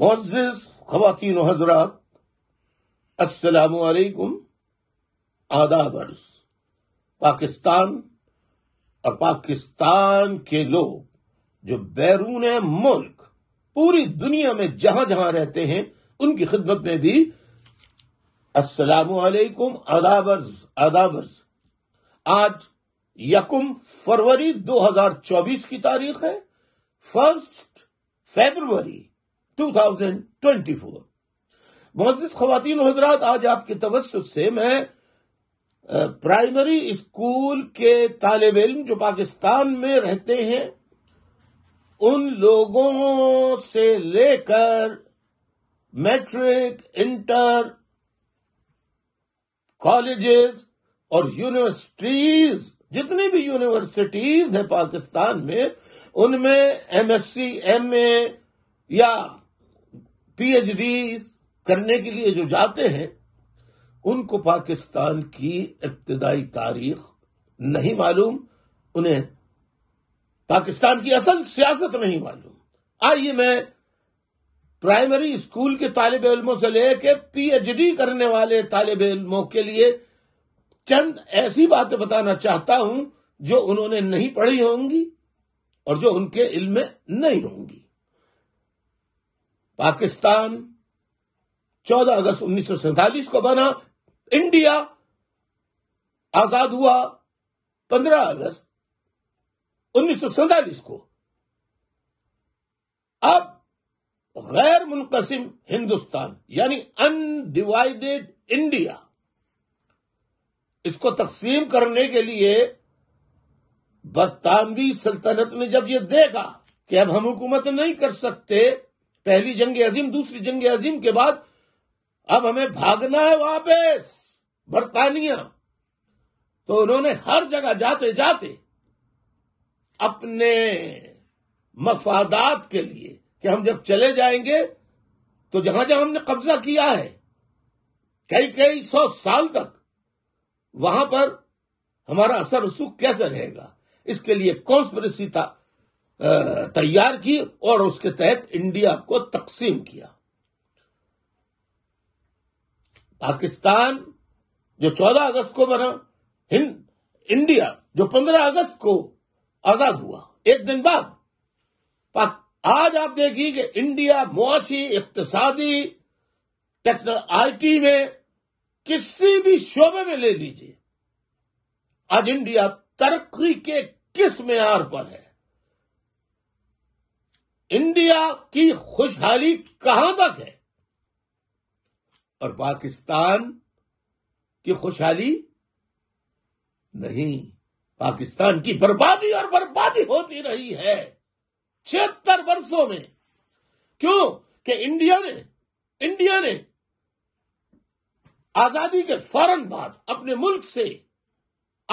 मोजिज खातन हजरात असलामकुम आदाब अर्ज पाकिस्तान और पाकिस्तान के लोग जो बैरून मुल्क पूरी दुनिया में जहां जहां रहते हैं उनकी खिदमत में भी असलकुम आदाब अर्ज आदाब अर्ज आज यकुम फरवरी 2024 की तारीख है फर्स्ट फेबरवरी 2024 मोजिद खातिन हजरात आज आपके तवस्त से मैं प्राइमरी स्कूल के तालब इम जो पाकिस्तान में रहते हैं उन लोगों से लेकर मैट्रिक इंटर कॉलेजेस और यूनिवर्सिटीज जितनी भी यूनिवर्सिटीज हैं पाकिस्तान में उनमें एमएससी एमए या पीएचडी करने के लिए जो जाते हैं उनको पाकिस्तान की इब्तदाई तारीख नहीं मालूम उन्हें पाकिस्तान की असल सियासत नहीं मालूम आइए मैं प्राइमरी स्कूल के तालब इलमों से लेकर पीएचडी करने वाले तालब इलमों के लिए चंद ऐसी बातें बताना चाहता हूं जो उन्होंने नहीं पढ़ी होंगी और जो उनके इल्म में नहीं होंगी पाकिस्तान 14 अगस्त उन्नीस को बना इंडिया आजाद हुआ 15 अगस्त उन्नीस को अब गैर मुनकसिम हिंदुस्तान यानी अनडिवाइडेड इंडिया इसको तकसीम करने के लिए बरतानवी सल्तनत ने जब ये देखा कि अब हम हुकूमत नहीं कर सकते पहली जंग अजीम दूसरी जंग अजीम के बाद अब हमें भागना है वापस बर्तानिया तो उन्होंने हर जगह जाते जाते अपने मफादात के लिए कि हम जब चले जाएंगे तो जहां जहां हमने कब्जा किया है कई कई सौ साल तक वहां पर हमारा असर रसूख कैसे रहेगा इसके लिए सी तैयार की और उसके तहत इंडिया को तकसीम किया पाकिस्तान जो 14 अगस्त को बना हिंद इंडिया जो 15 अगस्त को आजाद हुआ एक दिन बाद आज आप देखिए कि इंडिया मुआशी इकतसादी टेक्नो आईटी में किसी भी शोबे में ले लीजिए आज इंडिया तरक्की के किस मैार पर है इंडिया की खुशहाली कहां तक है और पाकिस्तान की खुशहाली नहीं पाकिस्तान की बर्बादी और बर्बादी होती रही है छिहत्तर वर्षों में क्यों कि इंडिया ने इंडिया ने आजादी के फौरन बाद अपने मुल्क से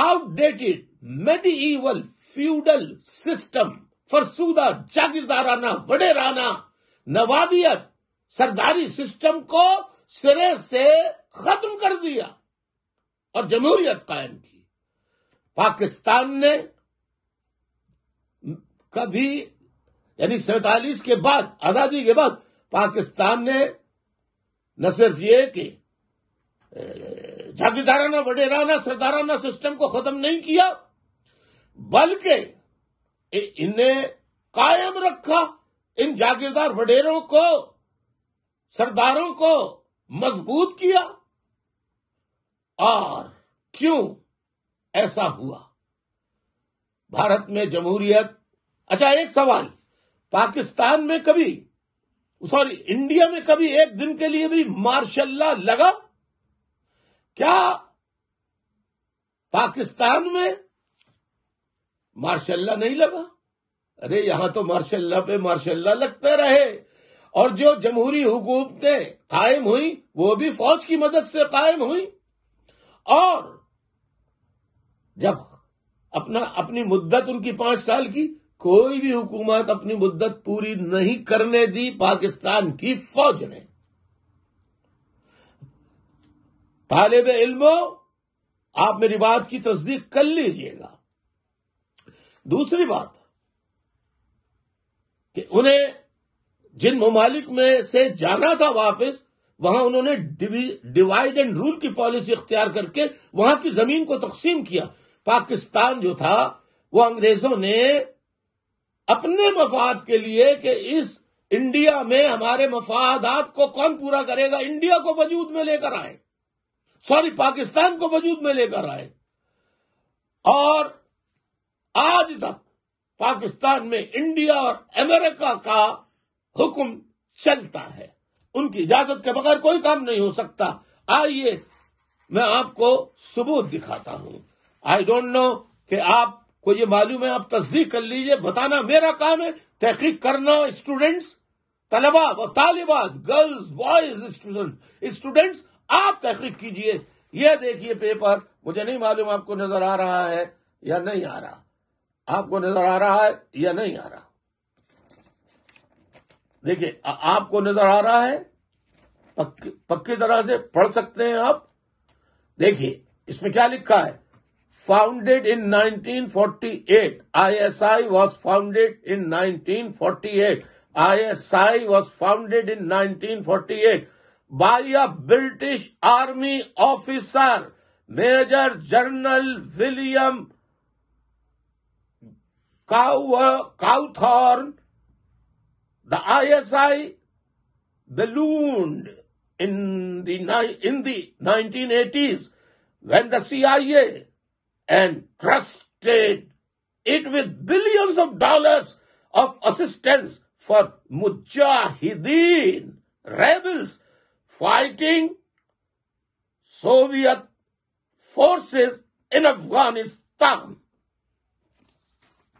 आउटडेटेड मेडिवल फ्यूडल सिस्टम फरसूदा जागीरदाराना वडेराना नवाबियत सरदारी सिस्टम को सिरे से खत्म कर दिया और जमहूरियत कायम की पाकिस्तान ने कभी यानी सैतालीस के बाद आजादी के बाद पाकिस्तान ने न सिर्फ ये कि जागीरदाराना वडेराना सरदाराना सिस्टम को खत्म नहीं किया बल्कि इन्हें कायम रखा इन जागीरदार वडेरों को सरदारों को मजबूत किया और क्यों ऐसा हुआ भारत में जमहूरियत अच्छा एक सवाल पाकिस्तान में कभी सॉरी इंडिया में कभी एक दिन के लिए भी मार्शल्ला लगा क्या पाकिस्तान में मार्शल्ला नहीं लगा अरे यहां तो मार्शल्ला पे मार्शल्ला लगते रहे और जो जमहूरी हुकूमतें कायम हुई वो भी फौज की मदद से कायम हुई और जब अपना अपनी मुद्दत उनकी पांच साल की कोई भी हुकूमत अपनी मुद्दत पूरी नहीं करने दी पाकिस्तान की फौज ने तालिब इल्मो आप मेरी बात की तस्दीक कर लीजिएगा दूसरी बात कि उन्हें जिन ममालिक में से जाना था वापस वहां उन्होंने डिवाइड एंड रूल की पॉलिसी इख्तियार करके वहां की जमीन को तकसीम किया पाकिस्तान जो था वो अंग्रेजों ने अपने मफाद के लिए कि इस इंडिया में हमारे मफादात को कौन पूरा करेगा इंडिया को वजूद में लेकर आए सॉरी पाकिस्तान को वजूद में लेकर आए और आज तक पाकिस्तान में इंडिया और अमेरिका का हुक्म चलता है उनकी इजाजत के बगैर कोई काम नहीं हो सकता आइए मैं आपको सबूत दिखाता हूं आई डोंट नो कि आपको ये मालूम है आप तस्दीक कर लीजिए बताना मेरा काम है तहकीक करना स्टूडेंट्स तलबा व तालिबात गर्ल्स बॉयज स्टूडेंट स्टूडेंट्स आप तहकीक कीजिए यह देखिए पेपर मुझे नहीं मालूम आपको नजर आ रहा है या नहीं आ रहा आपको नजर आ रहा है या नहीं आ रहा देखिए आपको नजर आ रहा है पक्के तरह से पढ़ सकते हैं आप देखिए इसमें क्या लिखा है founded in 1948 ISI was founded in nineteen forty 1948 ISI was founded in nineteen forty eight by a British army officer major general William cow, uh, Thorn, the ISI ballooned in the, in the 1980s when the CIA and trusted it with billions of dollars of assistance for Mujahideen rebels fighting Soviet forces in Afghanistan.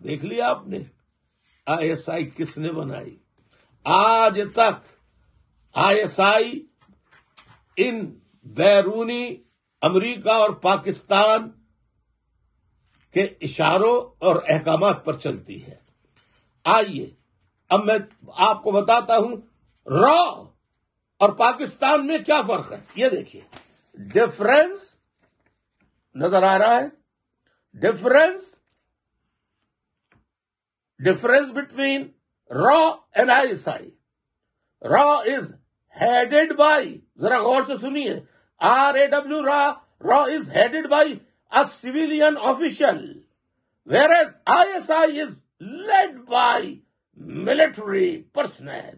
देख लिया आपने ISI किसने बनाई आज तक ISI इन बैरूनी America और पाकिस्तान के इशारों और अहकाम पर चलती है आइए अब मैं आपको बताता हूं रॉ और पाकिस्तान में क्या फर्क है ये देखिए डिफरेंस नजर आ रहा है difference difference between Ra and ISI. Ra is headed by, zara गौर se suniye, R A W. RAW Ra is headed by a civilian official, whereas ISI is led by military personnel.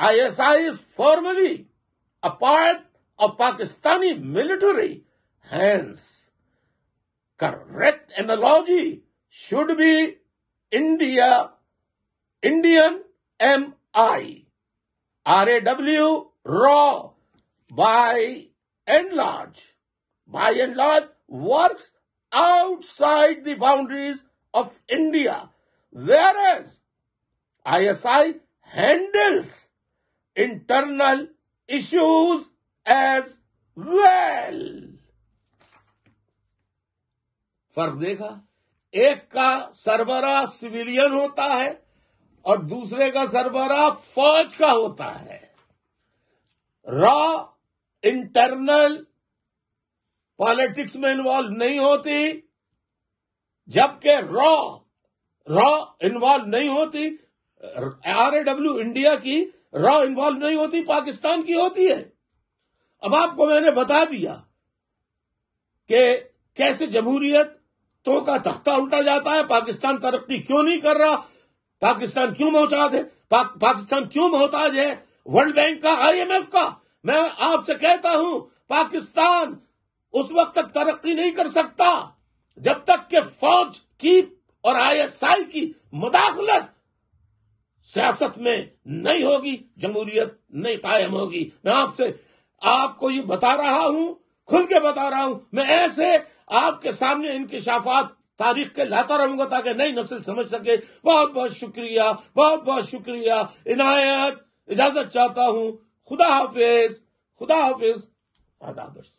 ISI is formally a part of Pakistani military, hence correct analogy should be India, Indian MI, RAW, raw, by and large, by and large works outside the boundaries of India, whereas ISI handles internal issues as well. फर्क देखा एक का सरबरा civilian होता है और दूसरे का सरबरा फौज का होता है रॉ इंटरनल पॉलिटिक्स में इन्वॉल्व नहीं होती जबकि रॉ रॉ इन्वॉल्व नहीं होती आरएडब्ल्यू इंडिया की रॉ इन्वॉल्व नहीं होती पाकिस्तान की होती है अब आपको मैंने बता दिया कि कैसे जमहूरियत तो का तख्ता उल्टा जाता है पाकिस्तान तरक्की क्यों नहीं कर रहा पाकिस्तान क्यों मोहताज है पा, पाकिस्तान क्यों मोहताज है वर्ल्ड बैंक का आईएमएफ का मैं आपसे कहता हूं पाकिस्तान उस वक्त तक तरक्की नहीं कर सकता जब तक के फौज की और आईएसआई की मुदाखलत सियासत में नहीं होगी जमहूरियत नहीं कायम होगी मैं आपसे आपको ये बता रहा हूं खुल के बता रहा हूं मैं ऐसे आपके सामने इनकी शाफात तारीख के लाता रहूंगा ताकि नई नस्ल समझ सके बहुत बहुत शुक्रिया बहुत बहुत शुक्रिया इनायत इजाजत चाहता हूँ खुदा हाफिज खुदा हाफिज आदाबर्स